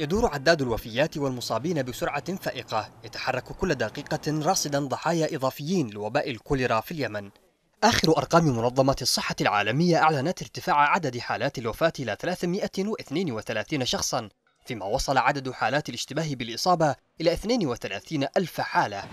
يدور عداد الوفيات والمصابين بسرعة فائقة يتحرك كل دقيقة راصدا ضحايا إضافيين لوباء الكوليرا في اليمن آخر أرقام منظمة الصحة العالمية أعلنت ارتفاع عدد حالات الوفاة إلى 332 شخصا فيما وصل عدد حالات الاشتباه بالإصابة إلى 32 ألف حالة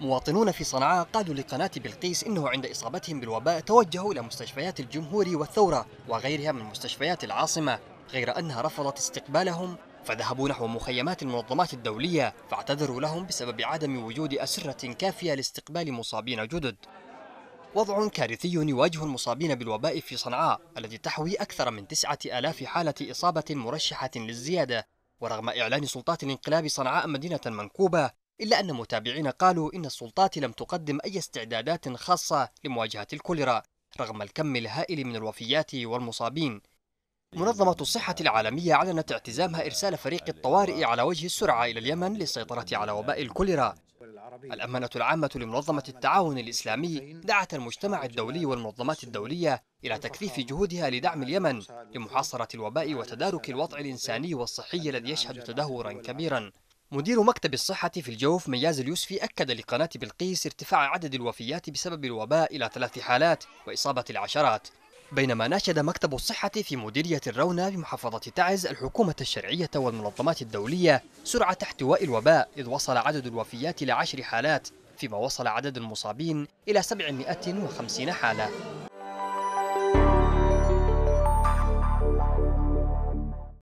مواطنون في صنعاء قالوا لقناة بلقيس إنه عند إصابتهم بالوباء توجهوا إلى مستشفيات الجمهوري والثورة وغيرها من مستشفيات العاصمة غير أنها رفضت استقبالهم فذهبوا نحو مخيمات المنظمات الدولية فاعتذروا لهم بسبب عدم وجود أسرة كافية لاستقبال مصابين جدد وضع كارثي يواجه المصابين بالوباء في صنعاء التي تحوي أكثر من تسعة آلاف حالة إصابة مرشحة للزيادة ورغم إعلان سلطات الانقلاب صنعاء مدينة منكوبة إلا أن متابعين قالوا إن السلطات لم تقدم أي استعدادات خاصة لمواجهة الكوليرا رغم الكم الهائل من الوفيات والمصابين منظمة الصحة العالمية أعلنت اعتزامها إرسال فريق الطوارئ على وجه السرعة إلى اليمن للسيطرة على وباء الكوليرا الأمانة العامة لمنظمة التعاون الإسلامي دعت المجتمع الدولي والمنظمات الدولية إلى تكثيف جهودها لدعم اليمن لمحاصرة الوباء وتدارك الوضع الإنساني والصحي الذي يشهد تدهورا كبيرا مدير مكتب الصحة في الجوف مياز اليوسفي أكد لقناة بلقيس ارتفاع عدد الوفيات بسبب الوباء إلى ثلاث حالات وإصابة العشرات بينما ناشد مكتب الصحة في مديرية الرونة بمحافظة تعز الحكومة الشرعية والمنظمات الدولية سرعة احتواء الوباء إذ وصل عدد الوفيات إلى عشر حالات فيما وصل عدد المصابين إلى 750 حالة